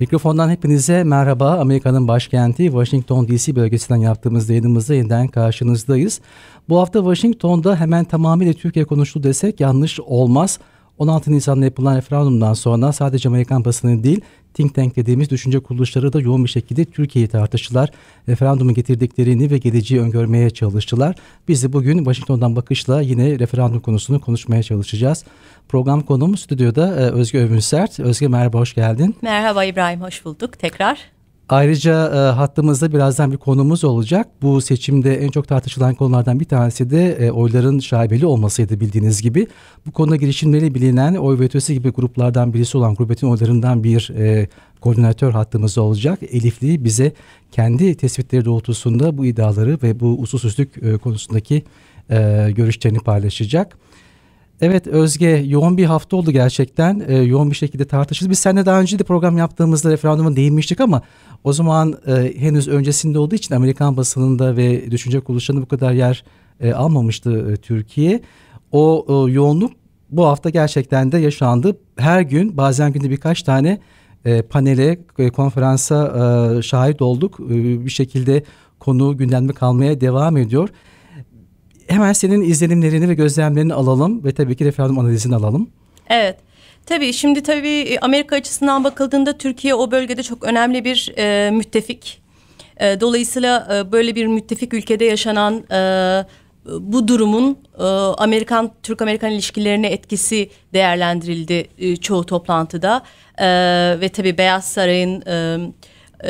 Mikrofondan hepinize merhaba. Amerika'nın başkenti Washington DC bölgesinden yaptığımız yayınımızda yeniden karşınızdayız. Bu hafta Washington'da hemen tamamıyla Türkiye konuştu desek yanlış olmaz. 16 Nisan'da yapılan referandumdan sonra sadece Amerikan basını değil, think tank dediğimiz düşünce kuruluşları da yoğun bir şekilde Türkiye'yi tartıştılar. Referandumu getirdiklerini ve geleceği öngörmeye çalıştılar. Biz de bugün Washington'dan bakışla yine referandum konusunu konuşmaya çalışacağız. Program konuğum stüdyoda e, Özge Övünsert. Özge merhaba, hoş geldin. Merhaba İbrahim, hoş bulduk tekrar. Ayrıca e, hattımızda birazdan bir konumuz olacak. Bu seçimde en çok tartışılan konulardan bir tanesi de e, oyların şaibeli olmasıydı bildiğiniz gibi. Bu konuda girişimleri bilinen oy vetosu gibi gruplardan birisi olan grubetin oylarından bir e, koordinatör hattımızda olacak. Elifli bize kendi tespitleri doğrultusunda bu iddiaları ve bu usulsüzlük e, konusundaki e, görüşlerini paylaşacak. Evet Özge yoğun bir hafta oldu gerçekten. E, yoğun bir şekilde tartışıldı. Biz seninle daha önce de program yaptığımızda referanduma değinmiştik ama o zaman e, henüz öncesinde olduğu için Amerikan basınında ve düşünce kuruluşlarında bu kadar yer e, almamıştı e, Türkiye. O e, yoğunluk bu hafta gerçekten de yaşandı. Her gün bazen günde birkaç tane e, panele, e, konferansa e, şahit olduk. E, bir şekilde konu gündemde kalmaya devam ediyor hemen senin izlenimlerini ve gözlemlerini alalım ve tabii ki referandum analizini alalım. Evet. Tabii şimdi tabii e, Amerika açısından bakıldığında Türkiye o bölgede çok önemli bir e, müttefik. E, dolayısıyla e, böyle bir müttefik ülkede yaşanan e, bu durumun e, Amerikan Türk Amerikan ilişkilerine etkisi değerlendirildi e, çoğu toplantıda e, ve tabii Beyaz Saray'ın e,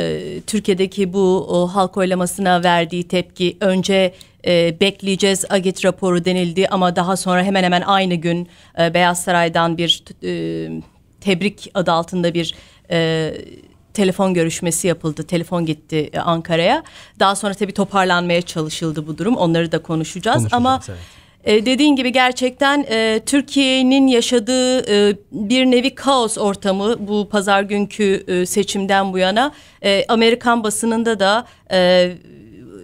e, Türkiye'deki bu o, halk oylamasına verdiği tepki önce ee, e, bekleyeceğiz Agit raporu denildi ama daha sonra hemen hemen aynı gün e, Beyaz Saray'dan bir e, tebrik adı altında bir e, telefon görüşmesi yapıldı. Telefon gitti e, Ankara'ya. Daha sonra tabii toparlanmaya çalışıldı bu durum. Onları da konuşacağız, konuşacağız ama evet. E, dediğin gibi gerçekten e, Türkiye'nin yaşadığı e, bir nevi kaos ortamı bu pazar günkü e, seçimden bu yana e, Amerikan basınında da e,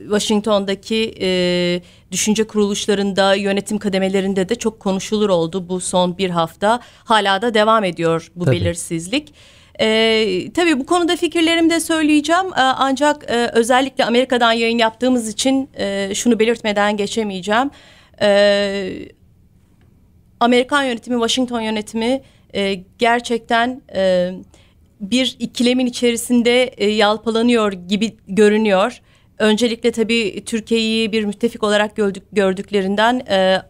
Washington'daki e, düşünce kuruluşlarında, yönetim kademelerinde de çok konuşulur oldu bu son bir hafta. Hala da devam ediyor bu Tabii. belirsizlik. E, tabii bu konuda fikirlerimi de söyleyeceğim e, ancak e, özellikle Amerika'dan yayın yaptığımız için e, şunu belirtmeden geçemeyeceğim. E, Amerikan yönetimi, Washington yönetimi e, gerçekten e, bir ikilemin içerisinde e, yalpalanıyor gibi görünüyor. Öncelikle tabii Türkiye'yi bir müttefik olarak gördük, gördüklerinden e, e,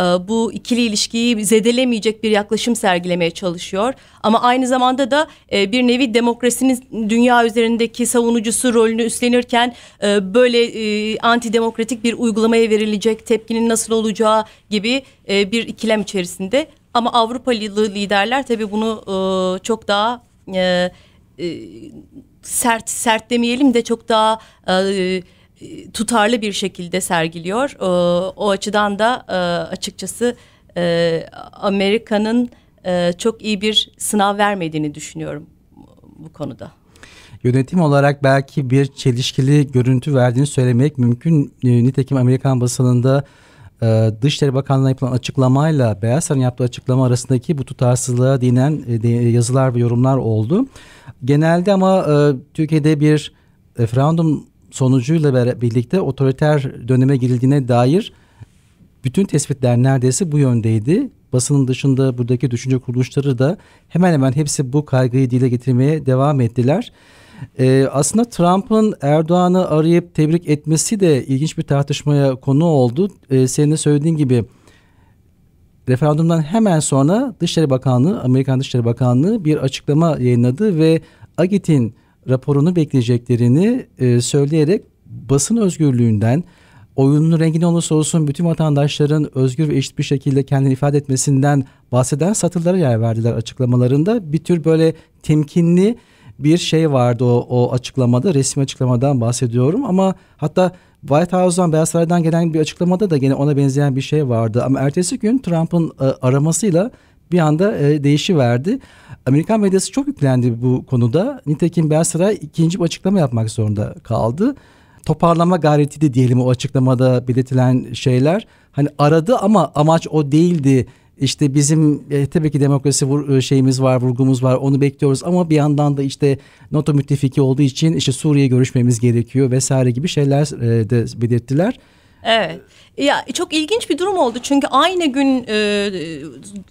e, bu ikili ilişkiyi zedelemeyecek bir yaklaşım sergilemeye çalışıyor. Ama aynı zamanda da e, bir nevi demokrasinin dünya üzerindeki savunucusu rolünü üstlenirken e, böyle e, antidemokratik bir uygulamaya verilecek tepkinin nasıl olacağı gibi e, bir ikilem içerisinde. Ama Avrupalı liderler tabii bunu e, çok daha... E, e, sert sert demeyelim de çok daha e, e, tutarlı bir şekilde sergiliyor. E, o açıdan da e, açıkçası e, Amerika'nın e, çok iyi bir sınav vermediğini düşünüyorum bu konuda. Yönetim olarak belki bir çelişkili görüntü verdiğini söylemek mümkün. E, nitekim Amerikan basınında ee, Dışişleri Bakanlığı yapılan açıklamayla Beyaz Saray'ın yaptığı açıklama arasındaki bu tutarsızlığa dinen e, yazılar ve yorumlar oldu. Genelde ama e, Türkiye'de bir e, referandum sonucuyla birlikte otoriter döneme girildiğine dair bütün tespitler neredeyse bu yöndeydi. Basının dışında buradaki düşünce kuruluşları da hemen hemen hepsi bu kaygıyı dile getirmeye devam ettiler. E, aslında Trump'ın Erdoğan'ı arayıp tebrik etmesi de ilginç bir tartışmaya konu oldu. E, senin de söylediğin gibi referandumdan hemen sonra Dışişleri Bakanlığı, Amerikan Dışişleri Bakanlığı bir açıklama yayınladı ve Agit'in raporunu bekleyeceklerini e, söyleyerek basın özgürlüğünden oyunun rengini olursa olsun bütün vatandaşların özgür ve eşit bir şekilde kendini ifade etmesinden bahseden satırlara yer verdiler açıklamalarında. Bir tür böyle temkinli bir şey vardı o, o açıklamada resmi açıklamadan bahsediyorum ama hatta White House'dan Beyaz Saray'dan gelen bir açıklamada da gene ona benzeyen bir şey vardı ama ertesi gün Trump'ın e, aramasıyla bir anda e, verdi Amerikan medyası çok yüklendi bu konuda. Nitekim Beyaz Saray ikinci bir açıklama yapmak zorunda kaldı. Toparlama gayreti de diyelim o açıklamada belirtilen şeyler. Hani aradı ama amaç o değildi işte bizim e, tabii ki demokrasi vur, e, şeyimiz var, vurgumuz var. Onu bekliyoruz ama bir yandan da işte NATO müttefiki olduğu için işte Suriye görüşmemiz gerekiyor vesaire gibi şeyler e, de belirttiler. Evet. Ee, ya çok ilginç bir durum oldu çünkü aynı gün e,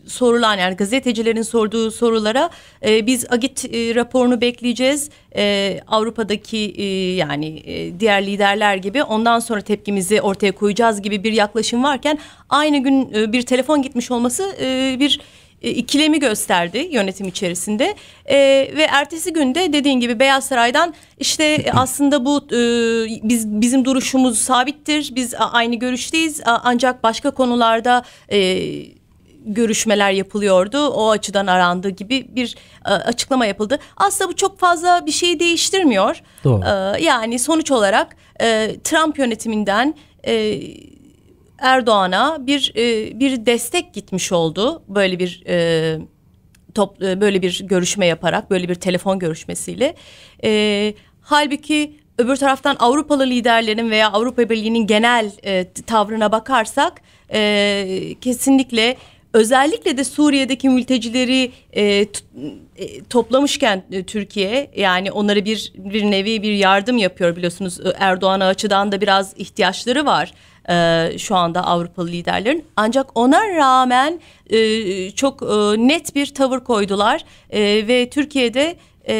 sorulan yani gazetecilerin sorduğu sorulara e, biz Agit e, raporunu bekleyeceğiz. E, Avrupa'daki e, yani e, diğer liderler gibi ondan sonra tepkimizi ortaya koyacağız gibi bir yaklaşım varken aynı gün e, bir telefon gitmiş olması e, bir e, ikilemi gösterdi yönetim içerisinde e, ve ertesi günde dediğin gibi Beyaz Saray'dan işte e, aslında bu e, biz bizim duruşumuz sabittir biz aynı görüşteyiz ancak başka konularda e, görüşmeler yapılıyordu. O açıdan arandı gibi bir e, açıklama yapıldı. Aslında bu çok fazla bir şey değiştirmiyor. Doğru. Yani sonuç olarak Trump yönetiminden Erdoğan'a bir e, bir destek gitmiş oldu böyle bir e, top, e, böyle bir görüşme yaparak böyle bir telefon görüşmesiyle. halbuki öbür taraftan Avrupalı liderlerin veya Avrupa Birliği'nin genel tavrına bakarsak kesinlikle özellikle de Suriye'deki mültecileri toplamışken Türkiye yani onları bir bir nevi bir yardım yapıyor biliyorsunuz Erdoğan açıdan da biraz ihtiyaçları var e, şu anda Avrupalı liderlerin. Ancak ona rağmen e, çok e, net bir tavır koydular e, ve Türkiye'de e,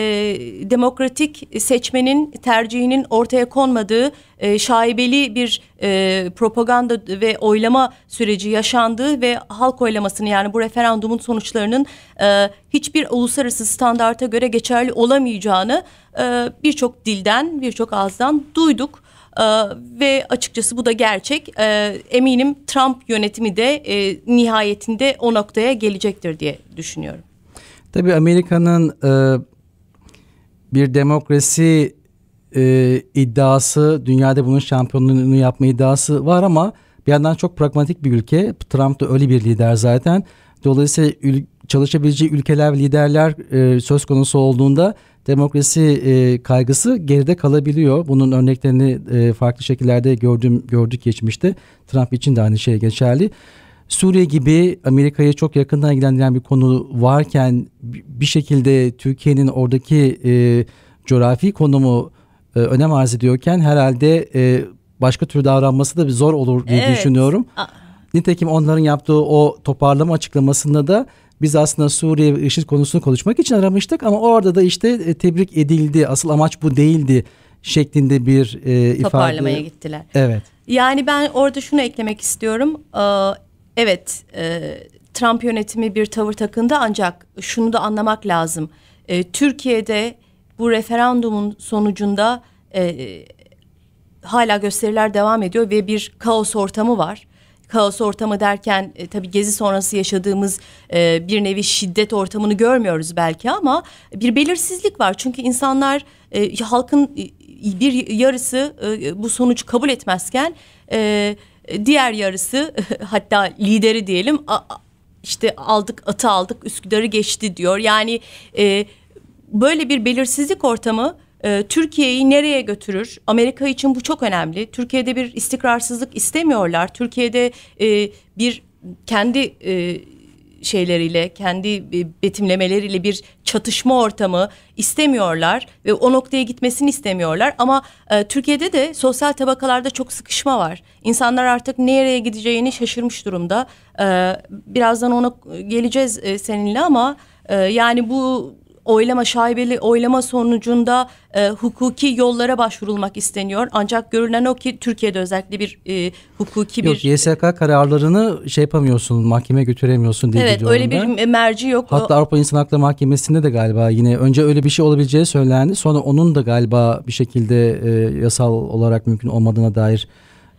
demokratik seçmenin tercihinin ortaya konmadığı e, şaibeli bir e, propaganda ve oylama süreci yaşandığı ve halk oylamasını yani bu referandumun sonuçlarının e, hiçbir uluslararası standarta göre geçerli olamayacağını e, birçok dilden birçok ağızdan duyduk. E, ve açıkçası bu da gerçek. E, eminim Trump yönetimi de e, nihayetinde o noktaya gelecektir diye düşünüyorum. Tabii Amerika'nın e, bir demokrasi e, iddiası, dünyada bunun şampiyonluğunu yapma iddiası var ama bir yandan çok pragmatik bir ülke. Trump da öyle bir lider zaten. Dolayısıyla ül- çalışabileceği ülkeler, liderler e, söz konusu olduğunda demokrasi e, kaygısı geride kalabiliyor. Bunun örneklerini e, farklı şekillerde gördüm gördük geçmişte. Trump için de aynı şey geçerli. Suriye gibi Amerika'ya çok yakından ilgilendiren bir konu varken bir şekilde Türkiye'nin oradaki e, coğrafi konumu e, önem arz ediyorken herhalde e, başka tür davranması da bir zor olur diye evet. düşünüyorum. Nitekim onların yaptığı o toparlama açıklamasında da biz aslında Suriye ve IŞİD konusunu konuşmak için aramıştık ama orada da işte e, tebrik edildi. Asıl amaç bu değildi şeklinde bir e, ifade. Toparlamaya gittiler. Evet. Yani ben orada şunu eklemek istiyorum. Ee, evet e, Trump yönetimi bir tavır takındı ancak şunu da anlamak lazım. E, Türkiye'de bu referandumun sonucunda e, hala gösteriler devam ediyor ve bir kaos ortamı var kaos ortamı derken e, tabii gezi sonrası yaşadığımız e, bir nevi şiddet ortamını görmüyoruz belki ama bir belirsizlik var. Çünkü insanlar e, halkın e, bir yarısı e, bu sonucu kabul etmezken e, diğer yarısı hatta lideri diyelim a, işte aldık atı aldık Üsküdar'ı geçti diyor. Yani e, böyle bir belirsizlik ortamı ee, Türkiye'yi nereye götürür? Amerika için bu çok önemli. Türkiye'de bir istikrarsızlık istemiyorlar. Türkiye'de e, bir kendi e, şeyleriyle, kendi e, betimlemeleriyle bir çatışma ortamı istemiyorlar ve o noktaya gitmesini istemiyorlar. Ama e, Türkiye'de de sosyal tabakalarda çok sıkışma var. İnsanlar artık nereye gideceğini şaşırmış durumda. birazdan ona geleceğiz seninle ama yani bu oylama şaibeli oylama sonucunda e, hukuki yollara başvurulmak isteniyor. Ancak görünen o ki Türkiye'de özellikle bir e, hukuki yok, bir... Yok YSK kararlarını şey yapamıyorsun mahkeme götüremiyorsun diye Evet öyle bir merci yok. Hatta Avrupa İnsan Hakları Mahkemesi'nde de galiba yine önce öyle bir şey olabileceği söylendi. Sonra onun da galiba bir şekilde e, yasal olarak mümkün olmadığına dair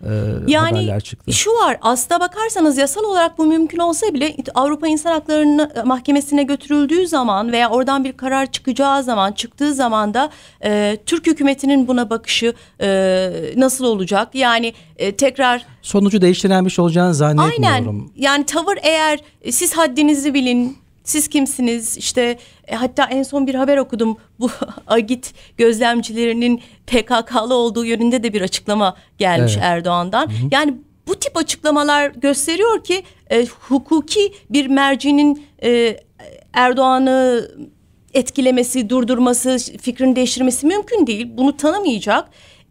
ee, yani haberler çıktı. şu var aslına bakarsanız yasal olarak bu mümkün olsa bile Avrupa İnsan Hakları e, Mahkemesi'ne götürüldüğü zaman veya oradan bir karar çıkacağı zaman çıktığı zaman da e, Türk hükümetinin buna bakışı e, nasıl olacak? Yani e, tekrar sonucu değiştirilmiş şey olacağını zannetmiyorum. Aynen yani tavır eğer e, siz haddinizi bilin siz kimsiniz işte e, hatta en son bir haber okudum bu Agit gözlemcilerinin PKK'lı olduğu yönünde de bir açıklama gelmiş evet. Erdoğan'dan. Hı hı. Yani bu tip açıklamalar gösteriyor ki e, hukuki bir mercinin e, Erdoğan'ı etkilemesi, durdurması, fikrini değiştirmesi mümkün değil. Bunu tanımayacak.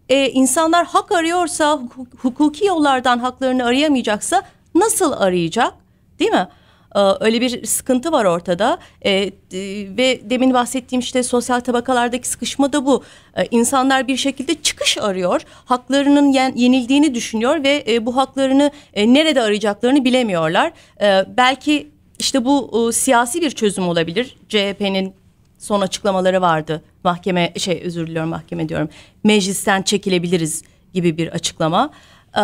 E, insanlar hak arıyorsa, hukuki yollardan haklarını arayamayacaksa nasıl arayacak? Değil mi? Ee, öyle bir sıkıntı var ortada e, ve demin bahsettiğim işte sosyal tabakalardaki sıkışma da bu. E, insanlar bir şekilde çıkış arıyor, haklarının yen, yenildiğini düşünüyor ve e, bu haklarını e, nerede arayacaklarını bilemiyorlar. E, belki işte bu e, siyasi bir çözüm olabilir. CHP'nin son açıklamaları vardı. Mahkeme şey özür diliyorum mahkeme diyorum. Meclisten çekilebiliriz gibi bir açıklama. Ee,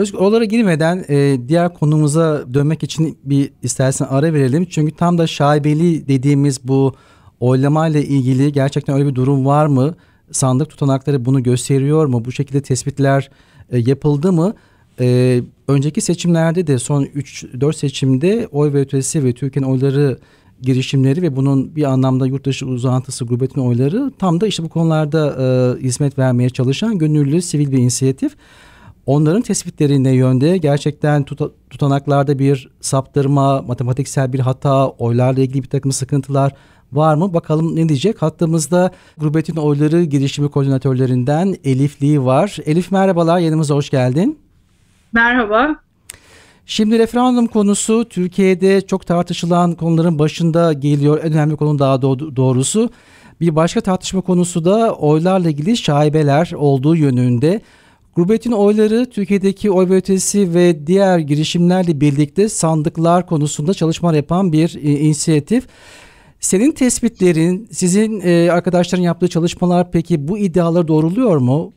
Özgür oralara girmeden e, diğer konumuza dönmek için bir istersen ara verelim. Çünkü tam da şaibeli dediğimiz bu oylamayla ilgili gerçekten öyle bir durum var mı? Sandık tutanakları bunu gösteriyor mu? Bu şekilde tespitler e, yapıldı mı? E, önceki seçimlerde de son 3-4 seçimde oy ve ötesi ve Türkiye'nin oyları girişimleri ve bunun bir anlamda yurt dışı uzantısı grubetin oyları tam da işte bu konularda e, hizmet vermeye çalışan gönüllü sivil bir inisiyatif onların tespitlerine yönde gerçekten tuta, tutanaklarda bir saptırma, matematiksel bir hata, oylarla ilgili bir takım sıkıntılar var mı? Bakalım ne diyecek? Hattımızda grubetin Oyları girişimi koordinatörlerinden Elif Lee var. Elif merhabalar, yanımıza hoş geldin. Merhaba. Şimdi referandum konusu Türkiye'de çok tartışılan konuların başında geliyor. En önemli konu daha doğrusu. Bir başka tartışma konusu da oylarla ilgili şaibeler olduğu yönünde. Rubet'in oyları Türkiye'deki oy ve ötesi ve diğer girişimlerle birlikte sandıklar konusunda çalışmalar yapan bir e, inisiyatif. Senin tespitlerin, sizin e, arkadaşların yaptığı çalışmalar peki bu iddiaları doğruluyor mu?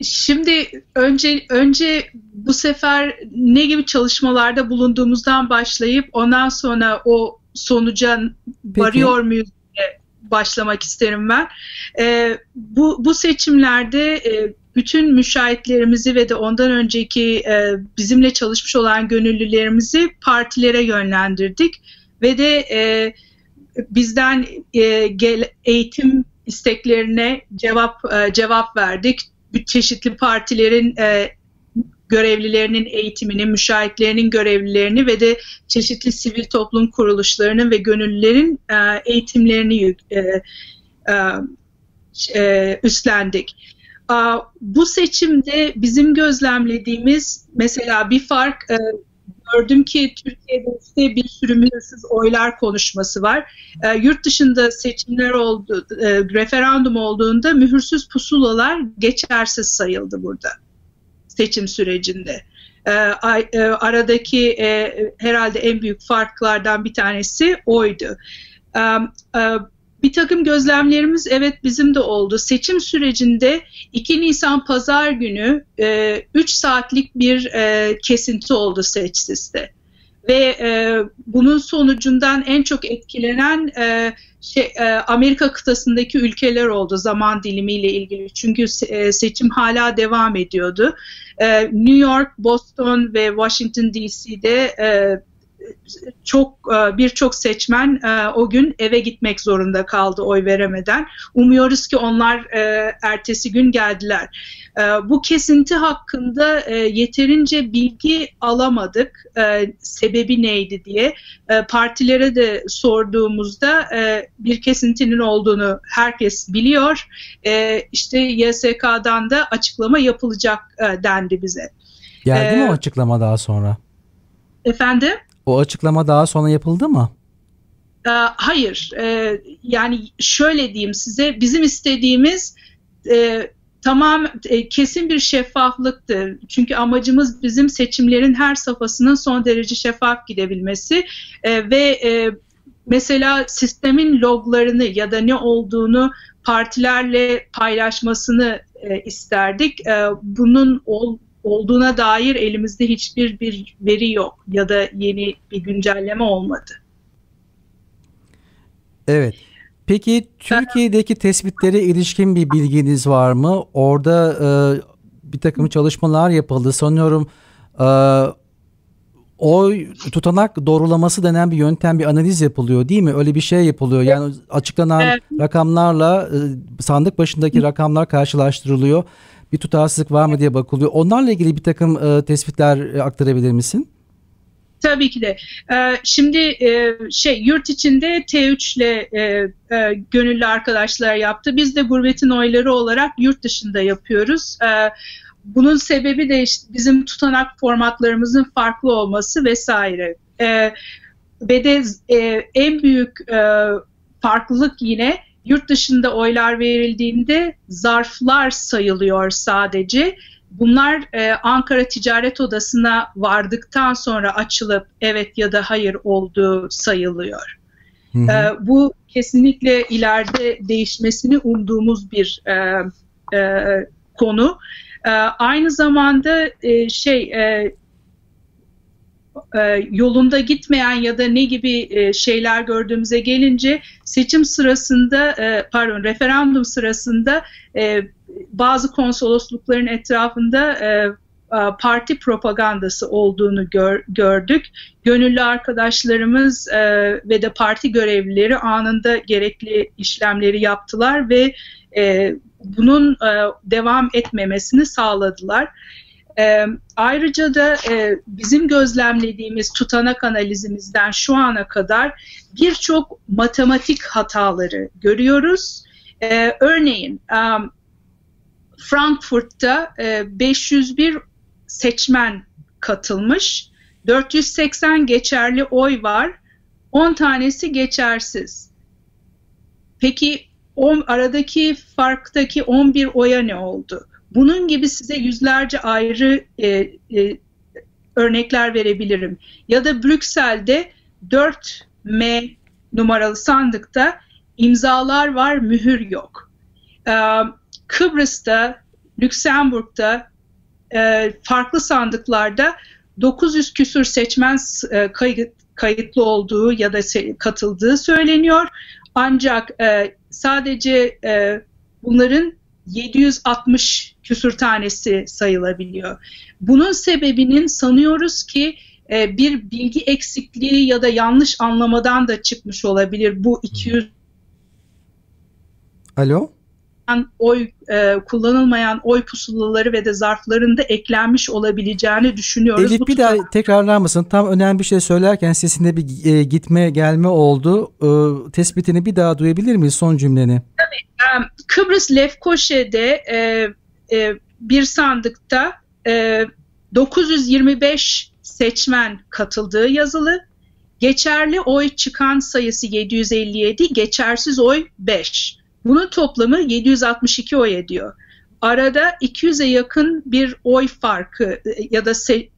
Şimdi önce önce bu sefer ne gibi çalışmalarda bulunduğumuzdan başlayıp ondan sonra o sonuca varıyor muyuz diye başlamak isterim ben. E, bu bu seçimlerde e, bütün müşahitlerimizi ve de ondan önceki e, bizimle çalışmış olan gönüllülerimizi partilere yönlendirdik ve de e, bizden e, gel, eğitim isteklerine cevap e, cevap verdik. Çeşitli partilerin e, görevlilerinin eğitimini, müşahitlerinin görevlilerini ve de çeşitli sivil toplum kuruluşlarının ve gönüllülerin e, eğitimlerini e, e, e üstlendik. Bu seçimde bizim gözlemlediğimiz mesela bir fark e, gördüm ki Türkiye'de işte bir sürü mühürsüz oylar konuşması var. E, yurt dışında seçimler oldu, e, referandum olduğunda mühürsüz pusulalar geçersiz sayıldı burada seçim sürecinde. aradaki herhalde en büyük farklardan bir tanesi oydu bir takım gözlemlerimiz evet bizim de oldu. Seçim sürecinde 2 Nisan pazar günü e, 3 saatlik bir e, kesinti oldu seçsizde. Ve e, bunun sonucundan en çok etkilenen e, şey, e, Amerika kıtasındaki ülkeler oldu zaman dilimiyle ilgili. Çünkü e, seçim hala devam ediyordu. E, New York, Boston ve Washington DC'de e, çok e, birçok seçmen e, o gün eve gitmek zorunda kaldı oy veremeden. Umuyoruz ki onlar e, ertesi gün geldiler. Bu kesinti hakkında yeterince bilgi alamadık. Sebebi neydi diye partilere de sorduğumuzda bir kesintinin olduğunu herkes biliyor. İşte YSK'dan da açıklama yapılacak dendi bize. Geldi mi o açıklama daha sonra? Efendim? O açıklama daha sonra yapıldı mı? Ee, hayır. E, yani şöyle diyeyim size bizim istediğimiz e, tamam e, kesin bir şeffaflıktı. Çünkü amacımız bizim seçimlerin her safhasının son derece şeffaf gidebilmesi ve mesela sistemin loglarını ya da ne olduğunu partilerle paylaşmasını isterdik. bunun ol, olduğuna dair elimizde hiçbir bir veri yok ya da yeni bir güncelleme olmadı. Evet. Peki Türkiye'deki tespitlere ilişkin bir bilginiz var mı? Orada e, bir takım çalışmalar yapıldı. Sanıyorum e, oy tutanak doğrulaması denen bir yöntem bir analiz yapılıyor değil mi? Öyle bir şey yapılıyor. Yani açıklanan evet. rakamlarla e, sandık başındaki rakamlar karşılaştırılıyor bir tutarsızlık var mı diye bakılıyor. Onlarla ilgili bir takım e, tespitler e, aktarabilir misin? Tabii ki de. E, şimdi e, şey yurt içinde T3 ile e, gönüllü arkadaşlar yaptı. Biz de gurbetin oyları olarak yurt dışında yapıyoruz. Bunun sebebi de işte bizim tutanak formatlarımızın farklı olması vesaire. Ve de en büyük farklılık yine Yurt dışında oylar verildiğinde zarflar sayılıyor sadece. Bunlar e, Ankara Ticaret Odası'na vardıktan sonra açılıp evet ya da hayır olduğu sayılıyor. E, bu kesinlikle ileride değişmesini umduğumuz bir e, e, konu. E, aynı zamanda e, şey e, e, yolunda gitmeyen ya da ne gibi e, şeyler gördüğümüze gelince seçim sırasında e, pardon referandum sırasında bazı konsoloslukların etrafında parti propagandası olduğunu gördük. Gönüllü arkadaşlarımız ve de parti görevlileri anında gerekli işlemleri yaptılar ve bunun devam etmemesini sağladılar. E, ayrıca da e, bizim gözlemlediğimiz tutanak analizimizden şu ana kadar birçok matematik hataları görüyoruz. E, örneğin e, Frankfurt'ta e, 501 seçmen katılmış, 480 geçerli oy var, 10 tanesi geçersiz. Peki on, aradaki farktaki 11 oya ne oldu? Bunun gibi size yüzlerce ayrı e, e, örnekler verebilirim. Ya da Brüksel'de 4M numaralı sandıkta imzalar var, mühür yok. Ee, Kıbrıs'ta, Lüksemburg'da e, farklı sandıklarda 900 küsür seçmen e, kayıt, kayıtlı olduğu ya da se- katıldığı söyleniyor. Ancak e, sadece e, bunların 760 küsür tanesi sayılabiliyor. Bunun sebebinin sanıyoruz ki e, bir bilgi eksikliği ya da yanlış anlamadan da çıkmış olabilir bu 200 Alo? oy e, kullanılmayan oy pusulaları ve de zarflarında eklenmiş olabileceğini düşünüyoruz. Elif bir daha tekrarlar mısın? Tam önemli bir şey söylerken sesinde bir e, gitme gelme oldu. E, tespitini bir daha duyabilir miyiz son cümleni? Tabii. E, Kıbrıs Lefkoşe'de e, e, bir sandıkta e, 925 seçmen katıldığı yazılı. Geçerli oy çıkan sayısı 757, geçersiz oy 5. Bunun toplamı 762 oy ediyor. Arada 200'e yakın bir oy farkı e, ya da se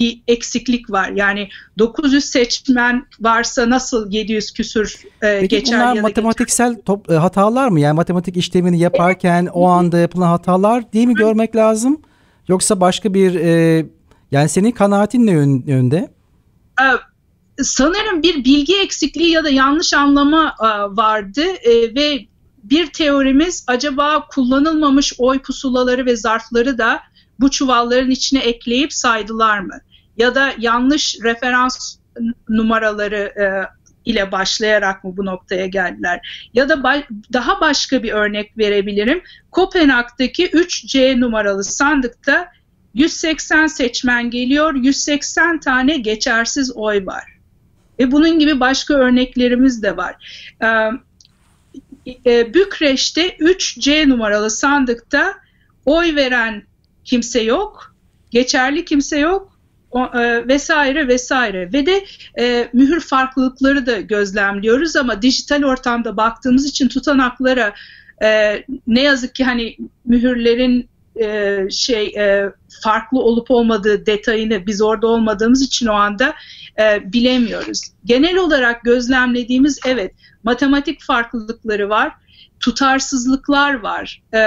bir eksiklik var. Yani 900 seçmen varsa nasıl 700 küsür e, Peki geçer bunlar ya matematiksel geçer. Top, e, hatalar mı? Yani matematik işlemini yaparken evet. o anda yapılan hatalar değil mi görmek lazım? Yoksa başka bir e, yani senin kanaatin ne yönde? Evet sanırım bir bilgi eksikliği ya da yanlış anlama e, vardı e, ve bir teorimiz acaba kullanılmamış oy pusulaları ve zarfları da bu çuvalların içine ekleyip saydılar mı? ya da yanlış referans numaraları e, ile başlayarak mı bu noktaya geldiler? Ya da ba daha başka bir örnek verebilirim. Kopenhag'daki 3C numaralı sandıkta 180 seçmen geliyor, 180 tane geçersiz oy var. Ve bunun gibi başka örneklerimiz de var. Ee, Bükreş'te 3C numaralı sandıkta oy veren kimse yok, geçerli kimse yok e, vesaire vesaire ve de e, mühür farklılıkları da gözlemliyoruz ama dijital ortamda baktığımız için tutanaklara e, ne yazık ki hani mühürlerin e, şey e, farklı olup olmadığı detayını biz orada olmadığımız için o anda e, bilemiyoruz. Genel olarak gözlemlediğimiz evet matematik farklılıkları var, tutarsızlıklar var. E,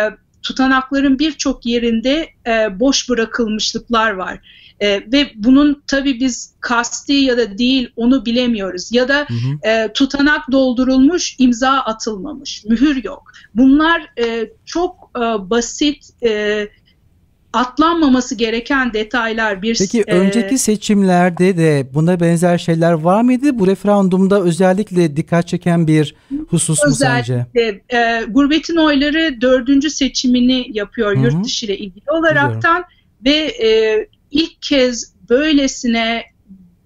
tutanakların birçok yerinde e, boş bırakılmışlıklar var. E, ve bunun tabi biz kasti ya da değil onu bilemiyoruz. Ya da hı hı. E, tutanak doldurulmuş, imza atılmamış, mühür yok. Bunlar e, çok e, basit e, atlanmaması gereken detaylar bir Peki e, önceki seçimlerde de buna benzer şeyler var mıydı? Bu referandumda özellikle dikkat çeken bir husus mu sence? Özellikle Gurbetin Oyları dördüncü seçimini yapıyor yurt dışı ile ilgili olaraktan Biliyorum. ve e, ilk kez böylesine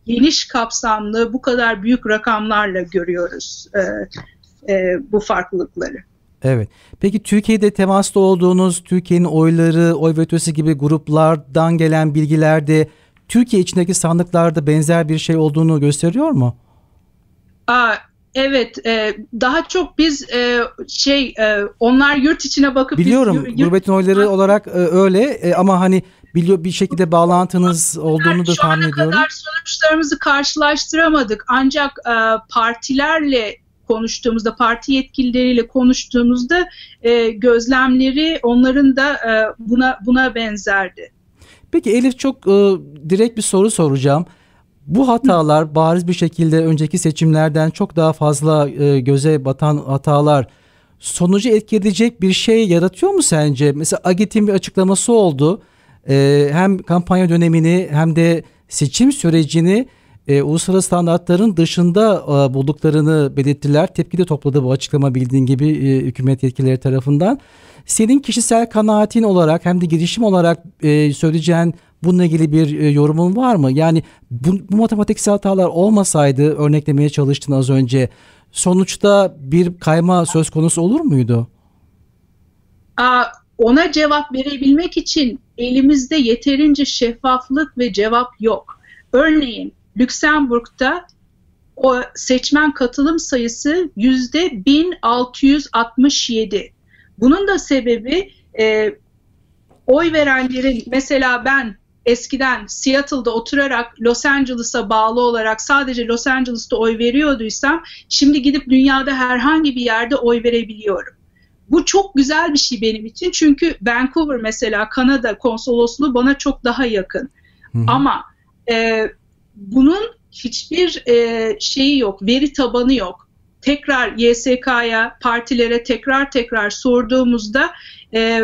geniş kapsamlı bu kadar büyük rakamlarla görüyoruz e, e, bu farklılıkları. Evet. Peki Türkiye'de temaslı olduğunuz Türkiye'nin oyları, oy vetosu gibi gruplardan gelen bilgilerde Türkiye içindeki sandıklarda benzer bir şey olduğunu gösteriyor mu? Aa, Evet, e, daha çok biz e, şey e, onlar yurt içine bakıp biliyorum biz, gurbetin oyları olarak e, öyle e, ama hani biliyor bir şekilde bağlantınız olduğunu da tahmin ediyorum. Şu ana kadar sonuçlarımızı karşılaştıramadık ancak e, partilerle konuştuğumuzda, parti yetkilileriyle konuştuğumuzda e, gözlemleri onların da e, buna buna benzerdi. Peki Elif çok e, direkt bir soru soracağım. Bu hatalar bariz bir şekilde önceki seçimlerden çok daha fazla e, göze batan hatalar sonucu etkileyecek bir şey yaratıyor mu sence? Mesela Agit'in bir açıklaması oldu. E, hem kampanya dönemini hem de seçim sürecini e, uluslararası standartların dışında e, bulduklarını belirttiler. Tepki de topladı bu açıklama bildiğin gibi e, hükümet yetkilileri tarafından. Senin kişisel kanaatin olarak hem de girişim olarak e, söyleyeceğin bununla ilgili bir e, yorumun var mı? Yani bu, bu matematiksel hatalar olmasaydı örneklemeye çalıştın az önce sonuçta bir kayma söz konusu olur muydu? Aa, ona cevap verebilmek için elimizde yeterince şeffaflık ve cevap yok. Örneğin Lüksemburg'da o seçmen katılım sayısı yüzde 1667. Bunun da sebebi e, oy verenlerin mesela ben eskiden Seattle'da oturarak Los Angeles'a bağlı olarak sadece Los Angeles'ta oy veriyorduysam şimdi gidip dünyada herhangi bir yerde oy verebiliyorum. Bu çok güzel bir şey benim için çünkü Vancouver mesela Kanada konsolosluğu bana çok daha yakın. Hı-hı. Ama e, bunun hiçbir e, şeyi yok, veri tabanı yok. Tekrar YSK'ya, partilere tekrar tekrar sorduğumuzda e,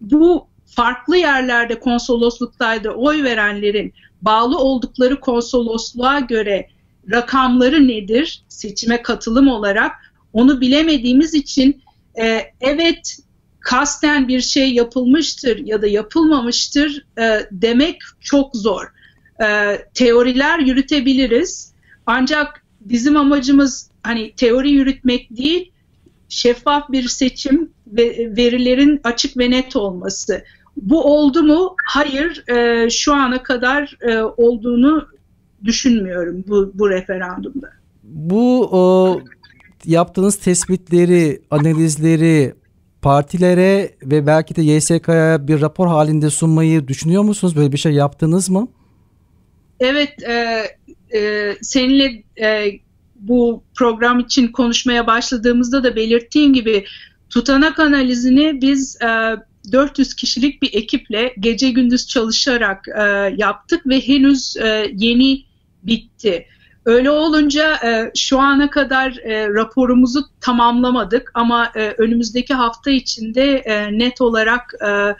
bu farklı yerlerde konsolosluklarda oy verenlerin bağlı oldukları konsolosluğa göre rakamları nedir seçime katılım olarak onu bilemediğimiz için e, evet kasten bir şey yapılmıştır ya da yapılmamıştır e, demek çok zor e, teoriler yürütebiliriz. Ancak bizim amacımız hani teori yürütmek değil, şeffaf bir seçim ve verilerin açık ve net olması. Bu oldu mu? Hayır, e, şu ana kadar e, olduğunu düşünmüyorum bu, bu referandumda. Bu o, yaptığınız tespitleri, analizleri partilere ve belki de YSK'ya bir rapor halinde sunmayı düşünüyor musunuz? Böyle bir şey yaptınız mı? Evet, e, e, seninle e, bu program için konuşmaya başladığımızda da belirttiğim gibi tutanak analizini biz e, 400 kişilik bir ekiple gece gündüz çalışarak e, yaptık ve henüz e, yeni bitti. Öyle olunca e, şu ana kadar e, raporumuzu tamamlamadık ama e, önümüzdeki hafta içinde e, net olarak e,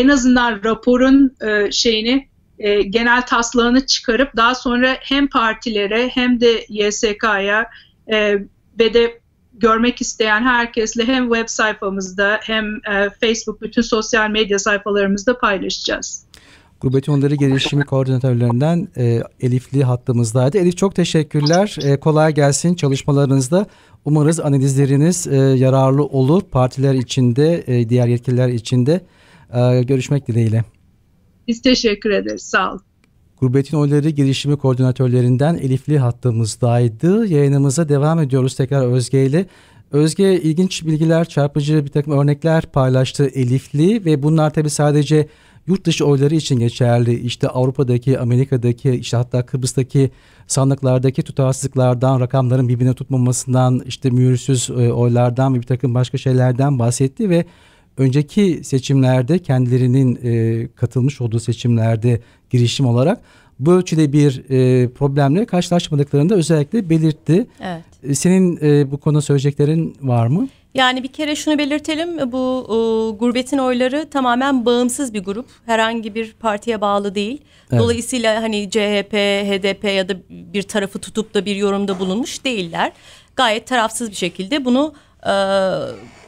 en azından raporun e, şeyini e, genel taslağını çıkarıp daha sonra hem partilere hem de YSK'ya e, ve de görmek isteyen herkesle hem web sayfamızda hem e, Facebook bütün sosyal medya sayfalarımızda paylaşacağız. Gurbet onları Gelişimi Koordinatörlerinden e, Elifli hattımızdaydı. Elif çok teşekkürler. E, kolay gelsin çalışmalarınızda. Umarız analizleriniz e, yararlı olur partiler içinde, e, diğer yetkililer içinde. E, görüşmek dileğiyle. Biz teşekkür ederiz. Sağ olun. Gurbetin Oyları Girişimi Koordinatörlerinden Elifli hattımızdaydı. Yayınımıza devam ediyoruz tekrar Özge ile. Özge ilginç bilgiler, çarpıcı bir takım örnekler paylaştı Elifli ve bunlar tabi sadece yurt dışı oyları için geçerli. İşte Avrupa'daki, Amerika'daki, işte hatta Kıbrıs'taki sandıklardaki tutarsızlıklardan, rakamların birbirine tutmamasından, işte mühürsüz e, oylardan ve bir takım başka şeylerden bahsetti ve önceki seçimlerde kendilerinin e, katılmış olduğu seçimlerde girişim olarak bu ölçüde bir e, problemle karşılaşmadıklarını da özellikle belirtti. Evet. E, senin e, bu konuda söyleyeceklerin var mı? Yani bir kere şunu belirtelim bu e, gurbetin oyları tamamen bağımsız bir grup. Herhangi bir partiye bağlı değil. Evet. Dolayısıyla hani CHP, HDP ya da bir tarafı tutup da bir yorumda bulunmuş değiller. Gayet tarafsız bir şekilde bunu e,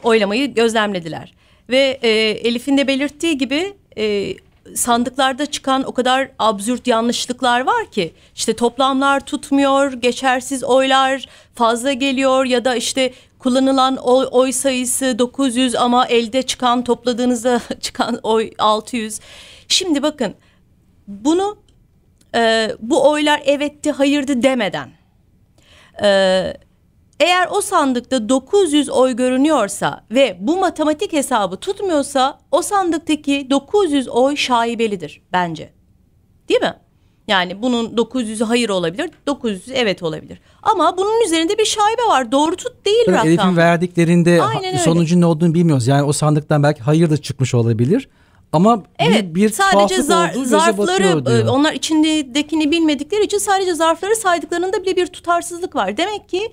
oylamayı gözlemlediler. Ve e, Elif'in de belirttiği gibi e, sandıklarda çıkan o kadar absürt yanlışlıklar var ki işte toplamlar tutmuyor, geçersiz oylar fazla geliyor ya da işte kullanılan oy, oy sayısı 900 ama elde çıkan topladığınızda çıkan oy 600. Şimdi bakın bunu e, bu oylar evetti hayırdı demeden e, eğer o sandıkta 900 oy görünüyorsa ve bu matematik hesabı tutmuyorsa o sandıktaki 900 oy şaibelidir bence. Değil mi? Yani bunun 900'ü hayır olabilir, 900'ü evet olabilir. Ama bunun üzerinde bir şaibe var. Doğru tut değil evet, rakam. Elif'in verdiklerinde sonucun ne olduğunu bilmiyoruz. Yani o sandıktan belki hayır da çıkmış olabilir. Ama evet, bir, bir sadece zar, zarfları e, onlar içindekini bilmedikleri için sadece zarfları saydıklarında bile bir tutarsızlık var. Demek ki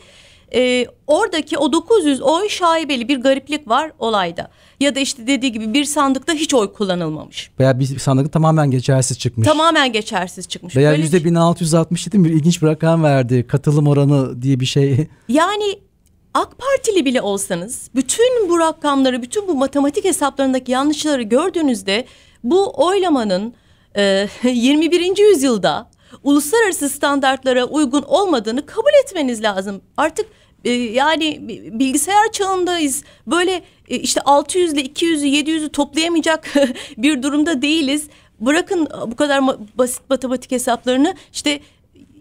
e, oradaki o 900 oy şaibeli bir gariplik var olayda. Ya da işte dediği gibi bir sandıkta hiç oy kullanılmamış. Veya bir sandık tamamen geçersiz çıkmış. Tamamen geçersiz çıkmış. Veya Böyle yüzde 1667 bir ilginç bir rakam verdi katılım oranı diye bir şey. Yani AK Partili bile olsanız bütün bu rakamları, bütün bu matematik hesaplarındaki yanlışları gördüğünüzde bu oylamanın e, 21. yüzyılda uluslararası standartlara uygun olmadığını kabul etmeniz lazım. Artık e, yani bilgisayar çağındayız. Böyle e, işte 600 ile 200'ü 700'ü toplayamayacak bir durumda değiliz. Bırakın bu kadar basit matematik hesaplarını işte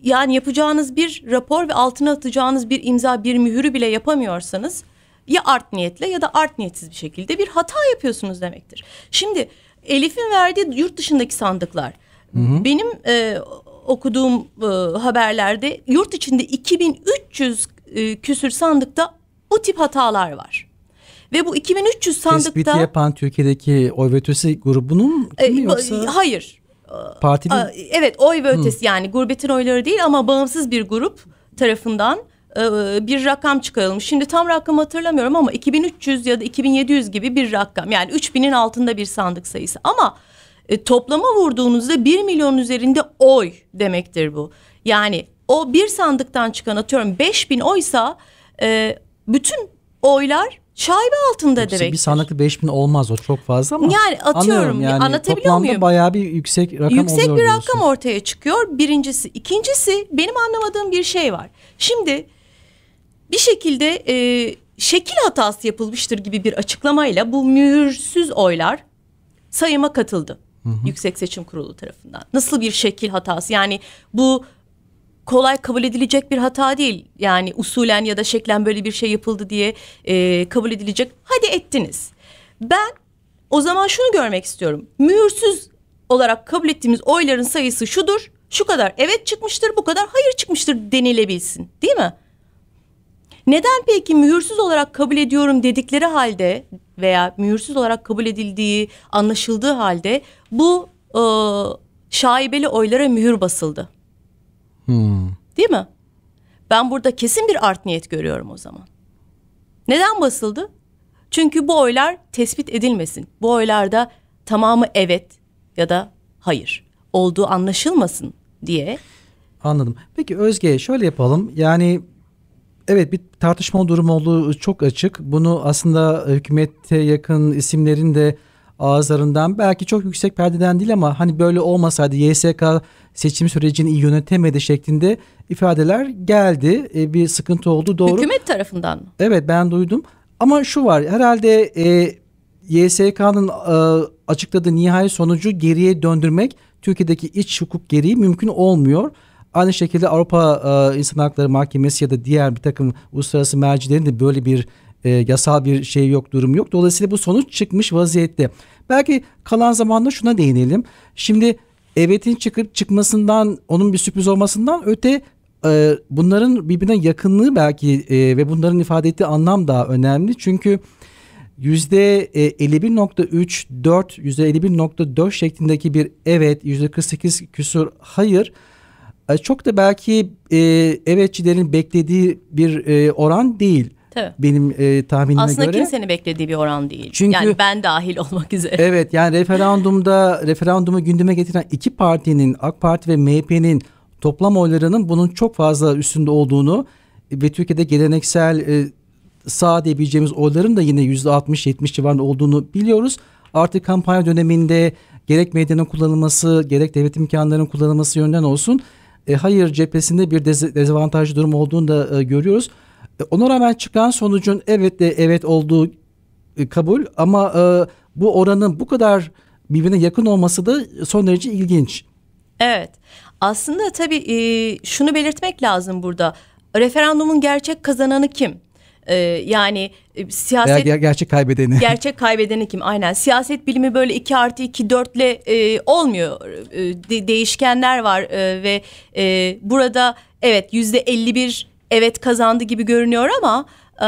yani yapacağınız bir rapor ve altına atacağınız bir imza bir mühürü bile yapamıyorsanız ya art niyetle ya da art niyetsiz bir şekilde bir hata yapıyorsunuz demektir. Şimdi Elif'in verdiği yurt dışındaki sandıklar hı hı. benim e, okuduğum e, haberlerde yurt içinde 2300 e, küsür sandıkta bu tip hatalar var. Ve bu 2300 sandıkta... Tespiti yapan Türkiye'deki oy ve ötesi grubunun e, yoksa? Hayır. Partili? Evet oy ve ötesi Hı. yani gurbetin oyları değil ama bağımsız bir grup tarafından e, bir rakam çıkarılmış. Şimdi tam rakam hatırlamıyorum ama 2300 ya da 2700 gibi bir rakam. Yani 3000'in altında bir sandık sayısı. Ama e, toplama vurduğunuzda 1 milyon üzerinde oy demektir bu. Yani o bir sandıktan çıkan atıyorum 5000 oysa e, bütün oylar şaibe altında Yoksa demek. Bir sandıkta 5000 olmaz o çok fazla ama. Yani atıyorum yani, anlatabiliyor toplamda muyum? bayağı bir yüksek rakam yüksek oluyor. Yüksek bir rakam diyorsun. ortaya çıkıyor birincisi. ikincisi benim anlamadığım bir şey var. Şimdi bir şekilde e, şekil hatası yapılmıştır gibi bir açıklamayla bu mühürsüz oylar sayıma katıldı hı Yüksek Seçim Kurulu tarafından. Nasıl bir şekil hatası? Yani bu kolay kabul edilecek bir hata değil. Yani usulen ya da şeklen böyle bir şey yapıldı diye e, kabul edilecek. Hadi ettiniz. Ben o zaman şunu görmek istiyorum. Mühürsüz olarak kabul ettiğimiz oyların sayısı şudur. Şu kadar evet çıkmıştır, bu kadar hayır çıkmıştır denilebilsin. Değil mi? Neden peki mühürsüz olarak kabul ediyorum dedikleri halde veya mühürsüz olarak kabul edildiği anlaşıldığı halde bu e, şaibeli oylara mühür basıldı. Hmm. Değil mi? Ben burada kesin bir art niyet görüyorum o zaman. Neden basıldı? Çünkü bu oylar tespit edilmesin. Bu oylarda tamamı evet ya da hayır olduğu anlaşılmasın diye. Anladım. Peki Özge şöyle yapalım. Yani Evet bir tartışma durumu olduğu çok açık. Bunu aslında e, hükümette yakın isimlerin de ağızlarından belki çok yüksek perdeden değil ama hani böyle olmasaydı YSK seçim sürecini iyi yönetemedi şeklinde ifadeler geldi. E, bir sıkıntı oldu doğru. Hükümet tarafından mı? Evet ben duydum. Ama şu var herhalde e, YSK'nın e, açıkladığı nihai sonucu geriye döndürmek Türkiye'deki iç hukuk gereği mümkün olmuyor. Aynı şekilde Avrupa e, İnsan Hakları Mahkemesi ya da diğer bir takım uluslararası mercilerin de böyle bir e, yasal bir şey yok, durum yok. Dolayısıyla bu sonuç çıkmış vaziyette. Belki kalan zamanda şuna değinelim. Şimdi evetin çıkıp çıkmasından, onun bir sürpriz olmasından öte e, bunların birbirine yakınlığı belki e, ve bunların ifade ettiği anlam daha önemli. Çünkü yüzde %51.3, 4, %51.4 şeklindeki bir evet, yüzde %48 küsur hayır e, çok da belki e, evetçilerin beklediği bir e, oran değil. Tabii. Benim e, tahminime Aslında göre. Aslında kimsenin beklediği bir oran değil. Çünkü, yani ben dahil olmak üzere. Evet yani referandumda referandumu gündeme getiren iki partinin AK Parti ve MHP'nin toplam oylarının bunun çok fazla üstünde olduğunu ve Türkiye'de geleneksel e, sağ diyebileceğimiz oyların da yine yüzde 60-70 civarında olduğunu biliyoruz. Artık kampanya döneminde gerek medyanın kullanılması gerek devlet imkanlarının kullanılması yönden olsun e, hayır cephesinde bir dez, dezavantajlı durum olduğunu da e, görüyoruz. E, ona rağmen çıkan sonucun evet de evet olduğu e, kabul ama e, bu oranın bu kadar birbirine yakın olması da son derece ilginç. Evet. Aslında tabii e, şunu belirtmek lazım burada. Referandumun gerçek kazananı kim? Ee, yani e, siyaset... Veya gerçek kaybedeni. Gerçek kaybedeni kim? Aynen. Siyaset bilimi böyle 2 artı 2 4 ile e, olmuyor. E, de- değişkenler var e, ve e, burada evet yüzde 51 evet kazandı gibi görünüyor ama... E,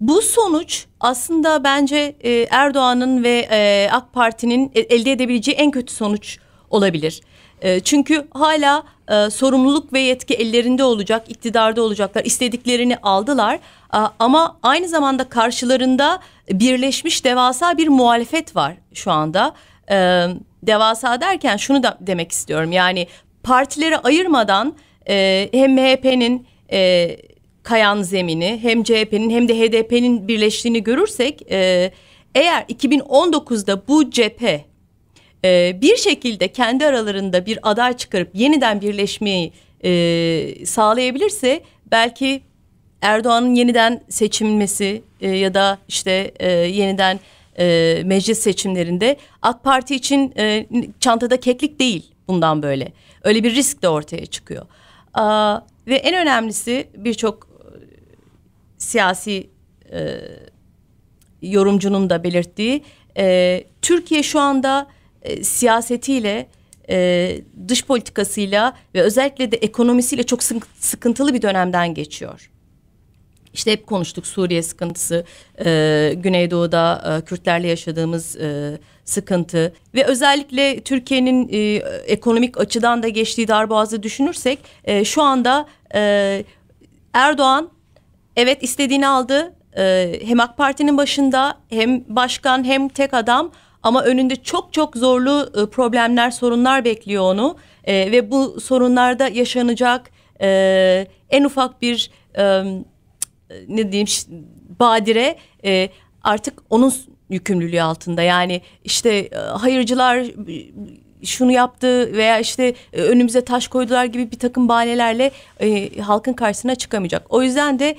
bu sonuç aslında bence e, Erdoğan'ın ve e, AK Parti'nin e, elde edebileceği en kötü sonuç olabilir. Ee, çünkü hala e, sorumluluk ve yetki ellerinde olacak, iktidarda olacaklar. İstediklerini aldılar ee, ama aynı zamanda karşılarında birleşmiş devasa bir muhalefet var şu anda. Ee, devasa derken şunu da demek istiyorum yani partileri ayırmadan e, hem MHP'nin e, kayan zemini hem CHP'nin hem de HDP'nin birleştiğini görürsek eğer 2019'da bu cephe e, bir şekilde kendi aralarında bir aday çıkarıp yeniden birleşmeyi e, sağlayabilirse belki Erdoğan'ın yeniden seçilmesi e, ya da işte e, yeniden e, meclis seçimlerinde AK Parti için e, çantada keklik değil bundan böyle. Öyle bir risk de ortaya çıkıyor. Aa, ve en önemlisi birçok e, siyasi e, yorumcunun da belirttiği e, Türkiye şu anda e, siyasetiyle e, dış politikasıyla ve özellikle de ekonomisiyle çok sıkıntılı bir dönemden geçiyor. İşte hep konuştuk Suriye sıkıntısı, e, Güneydoğu'da e, Kürtlerle yaşadığımız e, sıkıntı ve özellikle Türkiye'nin e, ekonomik açıdan da geçtiği darboğazı düşünürsek e, şu anda e, Erdoğan evet istediğini aldı. E, hem AK Parti'nin başında hem başkan hem tek adam ama önünde çok çok zorlu e, problemler, sorunlar bekliyor onu. E, ve bu sorunlarda yaşanacak e, en ufak bir ne diyeyim badire artık onun yükümlülüğü altında. Yani işte hayırcılar şunu yaptı veya işte önümüze taş koydular gibi bir takım bahanelerle halkın karşısına çıkamayacak. O yüzden de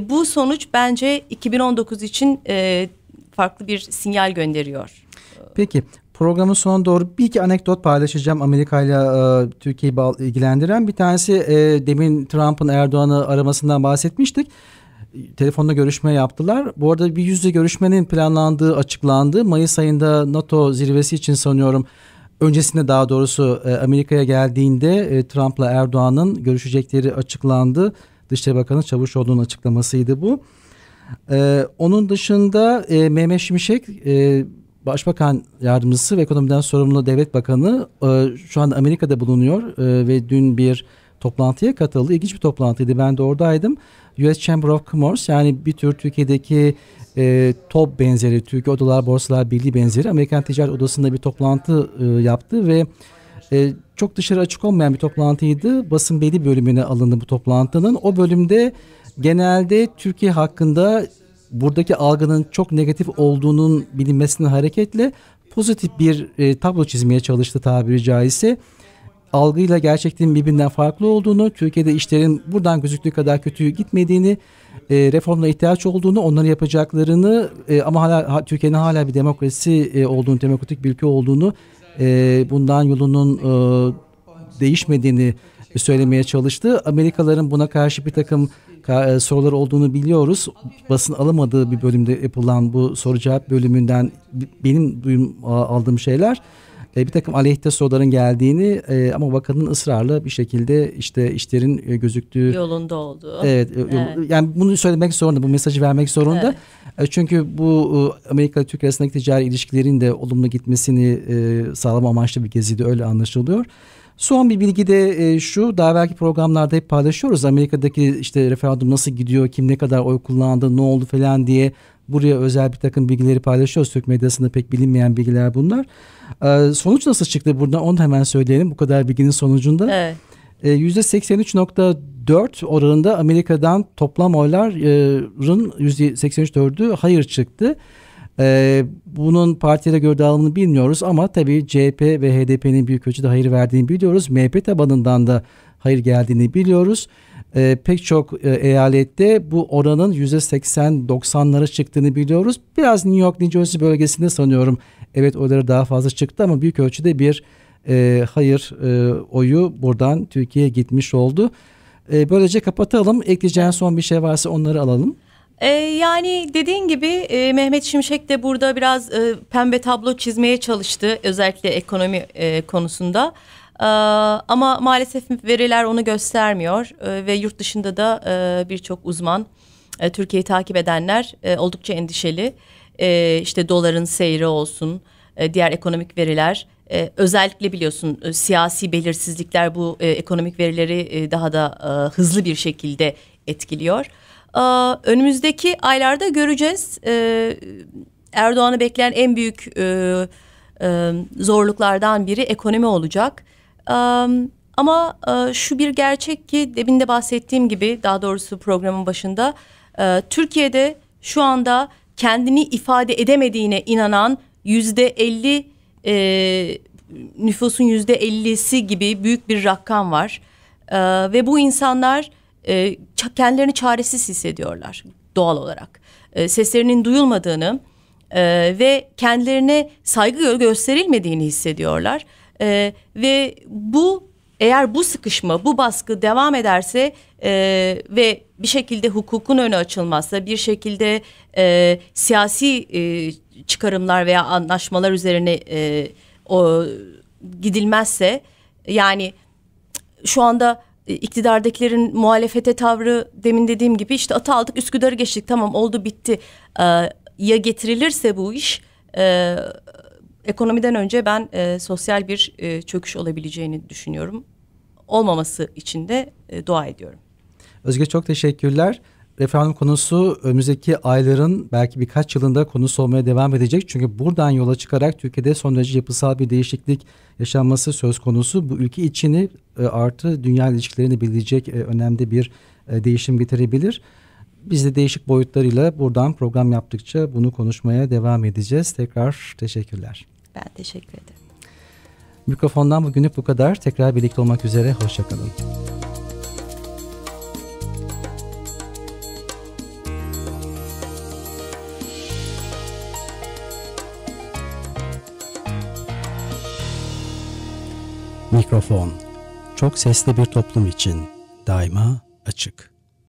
bu sonuç bence 2019 için farklı bir sinyal gönderiyor. Peki programın sonuna doğru bir iki anekdot paylaşacağım Amerika ile e, Türkiye'yi ilgilendiren. Bir tanesi e, demin Trump'ın Erdoğan'ı aramasından bahsetmiştik. Telefonla görüşme yaptılar. Bu arada bir yüzde görüşmenin planlandığı açıklandı. Mayıs ayında NATO zirvesi için sanıyorum öncesinde daha doğrusu e, Amerika'ya geldiğinde e, Trump'la Erdoğan'ın görüşecekleri açıklandı. Dışişleri Bakanı Çavuşoğlu'nun açıklamasıydı bu. Ee, onun dışında e, Mehmet Şimşek e, Başbakan Yardımcısı ve ekonomiden sorumlu devlet bakanı e, şu anda Amerika'da bulunuyor e, ve dün bir toplantıya katıldı. İlginç bir toplantıydı. Ben de oradaydım. US Chamber of Commerce yani bir tür Türkiye'deki e, TOB benzeri, Türkiye Odalar Borsalar Birliği benzeri Amerikan Ticaret Odası'nda bir toplantı e, yaptı ve e, çok dışarı açık olmayan bir toplantıydı. Basın belli bölümüne alındı bu toplantının. O bölümde genelde Türkiye hakkında buradaki algının çok negatif olduğunun bilinmesine hareketle pozitif bir e, tablo çizmeye çalıştı tabiri caizse. Algıyla gerçekliğin birbirinden farklı olduğunu, Türkiye'de işlerin buradan gözüktüğü kadar kötü gitmediğini, e, reformla ihtiyaç olduğunu, onları yapacaklarını e, ama hala ha, Türkiye'nin hala bir demokrasi e, olduğunu, demokratik bir ülke olduğunu, e, bundan yolunun e, değişmediğini söylemeye çalıştı. Amerikalıların buna karşı bir takım e, sorular olduğunu biliyoruz. Basın alamadığı bir bölümde yapılan bu soru cevap bölümünden benim duyum aldığım şeyler e, bir takım aleyhte soruların geldiğini e, ama bakanın ısrarlı bir şekilde işte işlerin gözüktüğü yolunda olduğu. Evet, evet. yani bunu söylemek zorunda, bu mesajı vermek zorunda. Evet. Çünkü bu Amerika türkiye arasındaki ticari ilişkilerin de olumlu gitmesini sağlama amaçlı bir geziydi öyle anlaşılıyor. Son bir bilgi de e, şu daha belki programlarda hep paylaşıyoruz Amerika'daki işte referandum nasıl gidiyor kim ne kadar oy kullandı ne oldu falan diye buraya özel bir takım bilgileri paylaşıyoruz Türk medyasında pek bilinmeyen bilgiler bunlar. E, sonuç nasıl çıktı burada onu hemen söyleyelim bu kadar bilginin sonucunda. Evet. %83.4 e, oranında Amerika'dan toplam oyların %83.4'ü hayır çıktı. Ee, bunun partiyere göre dağılımını bilmiyoruz ama tabii CHP ve HDP'nin büyük ölçüde hayır verdiğini biliyoruz. MHP tabanından da hayır geldiğini biliyoruz. Ee, pek çok e, eyalette bu oranın %80-90'lara çıktığını biliyoruz. Biraz New York, New Jersey bölgesinde sanıyorum evet oyları daha fazla çıktı ama büyük ölçüde bir e, hayır e, oyu buradan Türkiye'ye gitmiş oldu. E, böylece kapatalım. Ekleyeceğin son bir şey varsa onları alalım. Ee, yani dediğin gibi e, Mehmet Şimşek de burada biraz e, pembe tablo çizmeye çalıştı özellikle ekonomi e, konusunda. E, ama maalesef veriler onu göstermiyor e, ve yurt dışında da e, birçok uzman, e, Türkiye'yi takip edenler e, oldukça endişeli. E, işte doların seyri olsun, e, diğer ekonomik veriler. E, özellikle biliyorsun e, siyasi belirsizlikler bu e, ekonomik verileri e, daha da e, hızlı bir şekilde etkiliyor önümüzdeki aylarda göreceğiz. Ee, Erdoğan'ı bekleyen en büyük e, e, zorluklardan biri ekonomi olacak. Ee, ama e, şu bir gerçek ki demin de bahsettiğim gibi daha doğrusu programın başında Türkiye'de şu anda kendini ifade edemediğine inanan yüzde elli nüfusun yüzde ellisi gibi büyük bir rakam var. Ee, ve bu insanlar e, kendilerini çaresiz hissediyorlar doğal olarak. E, seslerinin duyulmadığını e, ve kendilerine saygı gösterilmediğini hissediyorlar. E, ve bu eğer bu sıkışma, bu baskı devam ederse e, ve bir şekilde hukukun önü açılmazsa, bir şekilde e, siyasi e, çıkarımlar veya anlaşmalar üzerine e, o, gidilmezse, yani şu anda e, iktidardakilerin muhalefete tavrı demin dediğim gibi işte atı aldık Üsküdar'ı geçtik tamam oldu bitti e, ya getirilirse bu iş e, ekonomiden önce ben e, sosyal bir e, çöküş olabileceğini düşünüyorum. Olmaması için de e, dua ediyorum. Özge çok teşekkürler referandum konusu önümüzdeki ayların belki birkaç yılında konusu olmaya devam edecek. Çünkü buradan yola çıkarak Türkiye'de son derece yapısal bir değişiklik yaşanması söz konusu. Bu ülke içini e, artı dünya ilişkilerini bilecek e, önemli bir e, değişim getirebilir. Biz de değişik boyutlarıyla buradan program yaptıkça bunu konuşmaya devam edeceğiz. Tekrar teşekkürler. Ben teşekkür ederim. Mikrofondan bugünlük bu kadar. Tekrar birlikte olmak üzere. Hoşçakalın. Mikrofon, çok sesli bir toplum için daima açık.